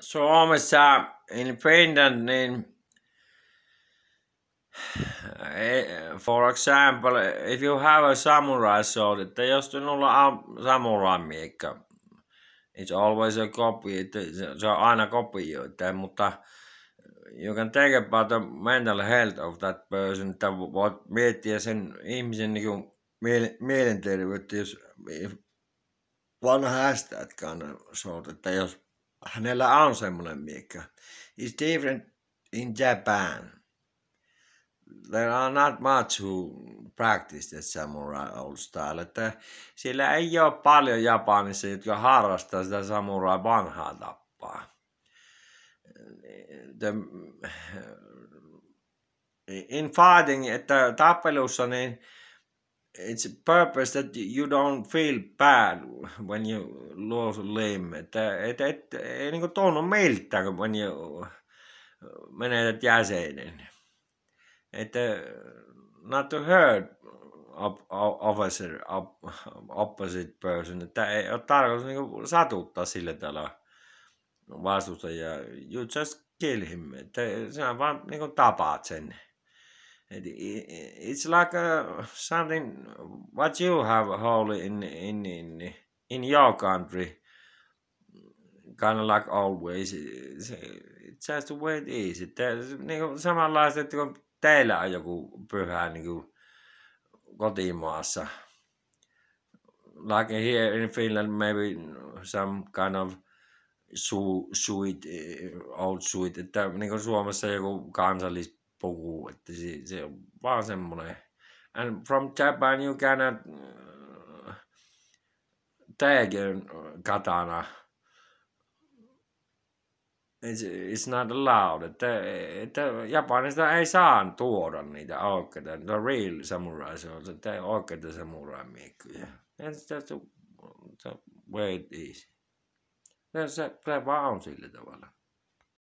Suomessa Finland, niin for example, if you have a samurai sword, että jos sinulla on samurai miekka, it's always a copy, että se on aina kopioita, mutta you can take about the mental health of that person, että voit miettiä sen ihmisen niin kuin, mielenterveyttä, jos one has that kind of sword, että jos hänellä on semmoinen miekka. It's different in Japan. There are not much who practice the samurai old style. Että siellä ei ole paljon Japanissa, jotka harrastaa sitä samurai vanhaa tappaa. The, in fighting, että tappelussa niin it's a purpose that you don't feel bad when you lose a limb. Että et, et, ei niinku tunnu miltään, when you uh, menetät jäsenen. Että uh, not to hurt op, officer, op, opposite person. Että ei ole tarkoitus niinku satuttaa sillä tavalla vastustajaa. You just kill him. Että uh, sinä vaan niinku tapaat sen it's like a, something what you have holy in in in in your country kind of like always it's, it's just the way it is it, niin kuin samanlaista että kun teillä on joku pyhä niin kuin kotimaassa like here in Finland maybe some kind of su, suit, old suit, että niin kuin Suomessa joku kansallis puhuu, että se, se on vaan semmoinen. And from Japan you cannot uh, take uh, katana. It's, it's not allowed. Että, että Japanista ei saa tuoda niitä oikeita, the real samurai, se on se oikeita And That's just the, the way it is. Se, se, se vaan on sillä tavalla.